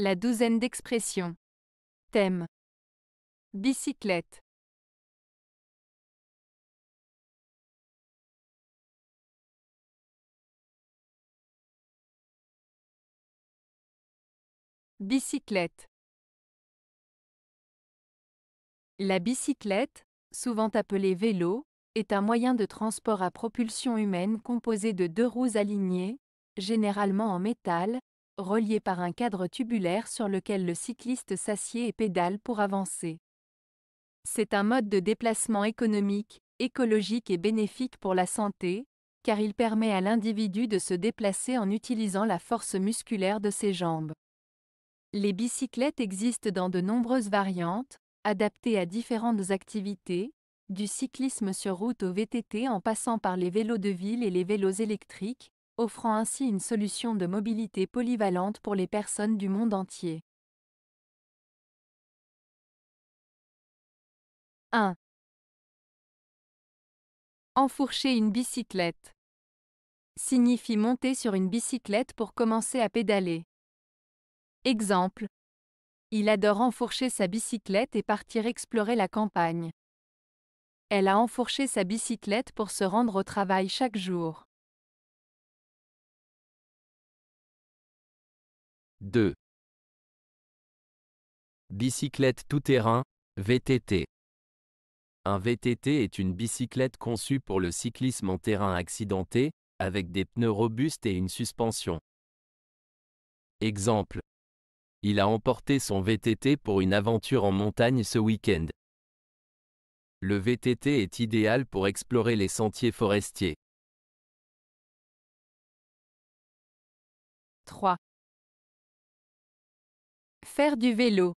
La douzaine d'expressions. Thème. Bicyclette. Bicyclette. La bicyclette, souvent appelée vélo, est un moyen de transport à propulsion humaine composé de deux roues alignées, généralement en métal, relié par un cadre tubulaire sur lequel le cycliste s'assied et pédale pour avancer. C'est un mode de déplacement économique, écologique et bénéfique pour la santé, car il permet à l'individu de se déplacer en utilisant la force musculaire de ses jambes. Les bicyclettes existent dans de nombreuses variantes, adaptées à différentes activités, du cyclisme sur route au VTT en passant par les vélos de ville et les vélos électriques, offrant ainsi une solution de mobilité polyvalente pour les personnes du monde entier. 1. Enfourcher une bicyclette signifie monter sur une bicyclette pour commencer à pédaler. Exemple. Il adore enfourcher sa bicyclette et partir explorer la campagne. Elle a enfourché sa bicyclette pour se rendre au travail chaque jour. 2. Bicyclette tout-terrain, VTT. Un VTT est une bicyclette conçue pour le cyclisme en terrain accidenté, avec des pneus robustes et une suspension. Exemple. Il a emporté son VTT pour une aventure en montagne ce week-end. Le VTT est idéal pour explorer les sentiers forestiers. 3. Faire du vélo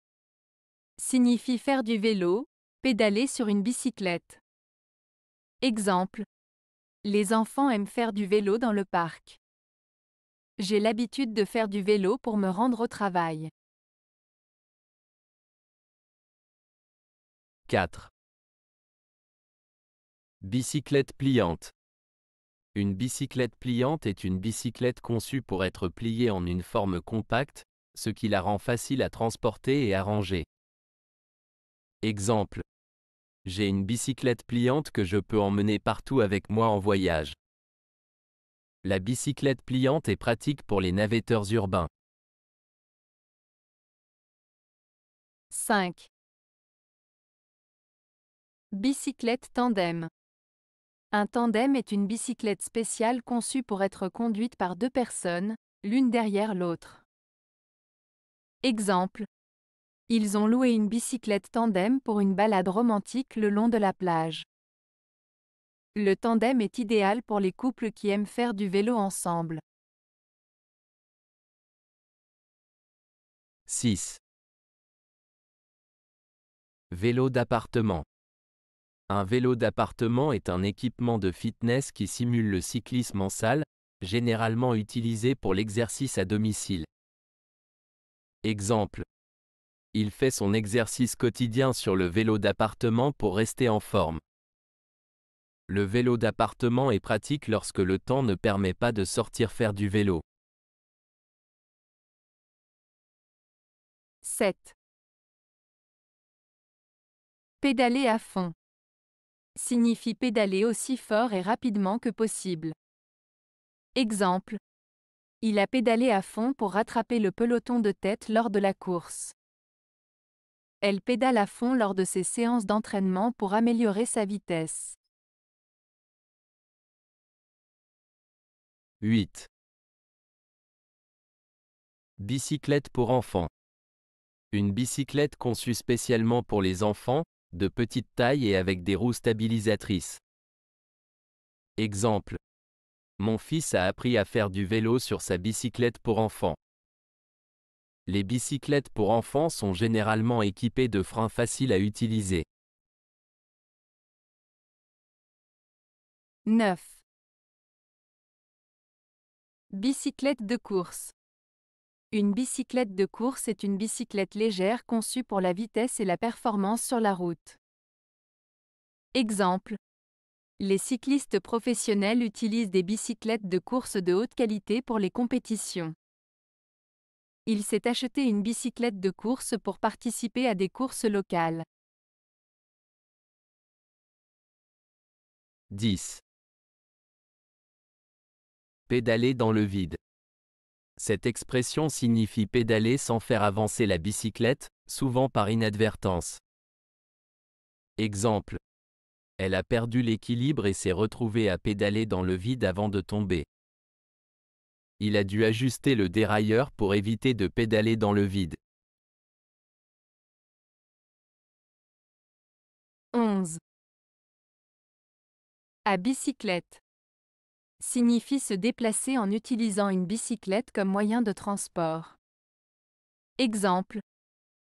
signifie faire du vélo, pédaler sur une bicyclette. Exemple. Les enfants aiment faire du vélo dans le parc. J'ai l'habitude de faire du vélo pour me rendre au travail. 4. Bicyclette pliante. Une bicyclette pliante est une bicyclette conçue pour être pliée en une forme compacte, ce qui la rend facile à transporter et à ranger. Exemple. J'ai une bicyclette pliante que je peux emmener partout avec moi en voyage. La bicyclette pliante est pratique pour les navetteurs urbains. 5. Bicyclette tandem. Un tandem est une bicyclette spéciale conçue pour être conduite par deux personnes, l'une derrière l'autre. Exemple. Ils ont loué une bicyclette tandem pour une balade romantique le long de la plage. Le tandem est idéal pour les couples qui aiment faire du vélo ensemble. 6. Vélo d'appartement. Un vélo d'appartement est un équipement de fitness qui simule le cyclisme en salle, généralement utilisé pour l'exercice à domicile. Exemple. Il fait son exercice quotidien sur le vélo d'appartement pour rester en forme. Le vélo d'appartement est pratique lorsque le temps ne permet pas de sortir faire du vélo. 7. Pédaler à fond. Signifie pédaler aussi fort et rapidement que possible. Exemple, il a pédalé à fond pour rattraper le peloton de tête lors de la course. Elle pédale à fond lors de ses séances d'entraînement pour améliorer sa vitesse. 8. Bicyclette pour enfants. Une bicyclette conçue spécialement pour les enfants, de petite taille et avec des roues stabilisatrices. Exemple. Mon fils a appris à faire du vélo sur sa bicyclette pour enfants. Les bicyclettes pour enfants sont généralement équipées de freins faciles à utiliser. 9. Bicyclette de course. Une bicyclette de course est une bicyclette légère conçue pour la vitesse et la performance sur la route. Exemple, les cyclistes professionnels utilisent des bicyclettes de course de haute qualité pour les compétitions. Il s'est acheté une bicyclette de course pour participer à des courses locales. 10. Pédaler dans le vide. Cette expression signifie pédaler sans faire avancer la bicyclette, souvent par inadvertance. Exemple elle a perdu l'équilibre et s'est retrouvée à pédaler dans le vide avant de tomber. Il a dû ajuster le dérailleur pour éviter de pédaler dans le vide. 11. À bicyclette. Signifie se déplacer en utilisant une bicyclette comme moyen de transport. Exemple.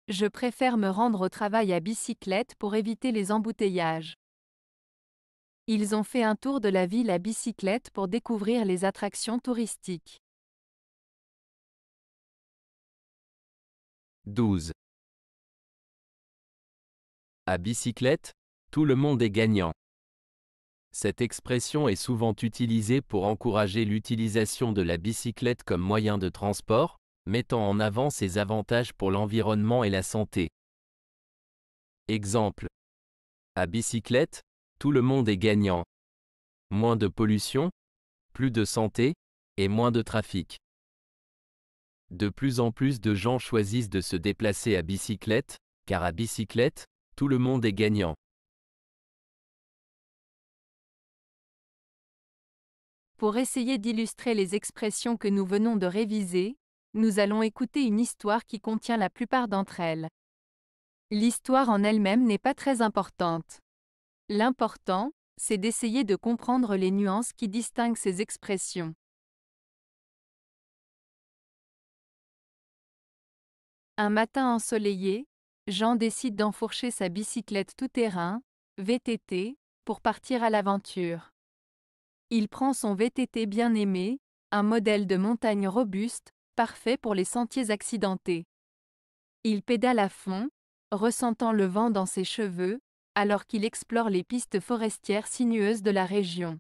Je préfère me rendre au travail à bicyclette pour éviter les embouteillages. Ils ont fait un tour de la ville à bicyclette pour découvrir les attractions touristiques. 12. À bicyclette, tout le monde est gagnant. Cette expression est souvent utilisée pour encourager l'utilisation de la bicyclette comme moyen de transport, mettant en avant ses avantages pour l'environnement et la santé. Exemple. À bicyclette, tout le monde est gagnant. Moins de pollution, plus de santé, et moins de trafic. De plus en plus de gens choisissent de se déplacer à bicyclette, car à bicyclette, tout le monde est gagnant. Pour essayer d'illustrer les expressions que nous venons de réviser, nous allons écouter une histoire qui contient la plupart d'entre elles. L'histoire en elle-même n'est pas très importante. L'important, c'est d'essayer de comprendre les nuances qui distinguent ces expressions. Un matin ensoleillé, Jean décide d'enfourcher sa bicyclette tout-terrain, VTT, pour partir à l'aventure. Il prend son VTT bien aimé, un modèle de montagne robuste, parfait pour les sentiers accidentés. Il pédale à fond, ressentant le vent dans ses cheveux, alors qu'il explore les pistes forestières sinueuses de la région.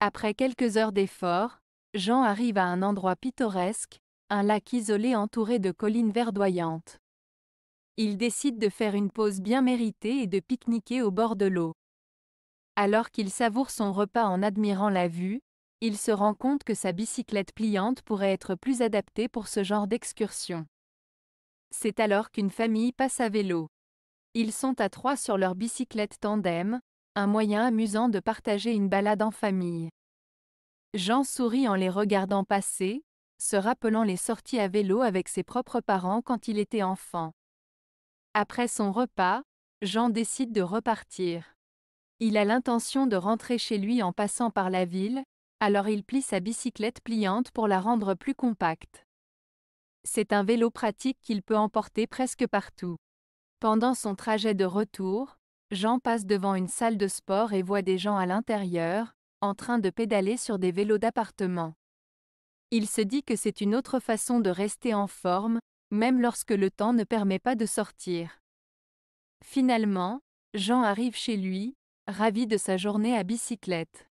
Après quelques heures d'efforts, Jean arrive à un endroit pittoresque, un lac isolé entouré de collines verdoyantes. Il décide de faire une pause bien méritée et de pique-niquer au bord de l'eau. Alors qu'il savoure son repas en admirant la vue, il se rend compte que sa bicyclette pliante pourrait être plus adaptée pour ce genre d'excursion. C'est alors qu'une famille passe à vélo. Ils sont à trois sur leur bicyclette tandem, un moyen amusant de partager une balade en famille. Jean sourit en les regardant passer, se rappelant les sorties à vélo avec ses propres parents quand il était enfant. Après son repas, Jean décide de repartir. Il a l'intention de rentrer chez lui en passant par la ville, alors il plie sa bicyclette pliante pour la rendre plus compacte. C'est un vélo pratique qu'il peut emporter presque partout. Pendant son trajet de retour, Jean passe devant une salle de sport et voit des gens à l'intérieur, en train de pédaler sur des vélos d'appartement. Il se dit que c'est une autre façon de rester en forme, même lorsque le temps ne permet pas de sortir. Finalement, Jean arrive chez lui, ravi de sa journée à bicyclette.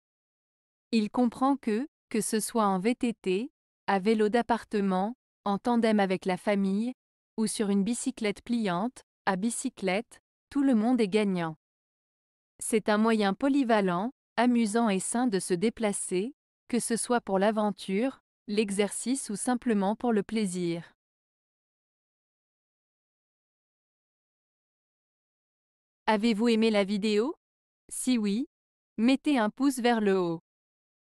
Il comprend que, que ce soit en VTT, à vélo d'appartement, en tandem avec la famille, ou sur une bicyclette pliante, à bicyclette, tout le monde est gagnant. C'est un moyen polyvalent, amusant et sain de se déplacer, que ce soit pour l'aventure, l'exercice ou simplement pour le plaisir. Avez-vous aimé la vidéo Si oui, mettez un pouce vers le haut.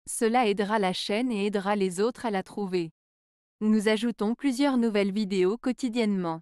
Cela aidera la chaîne et aidera les autres à la trouver. Nous ajoutons plusieurs nouvelles vidéos quotidiennement.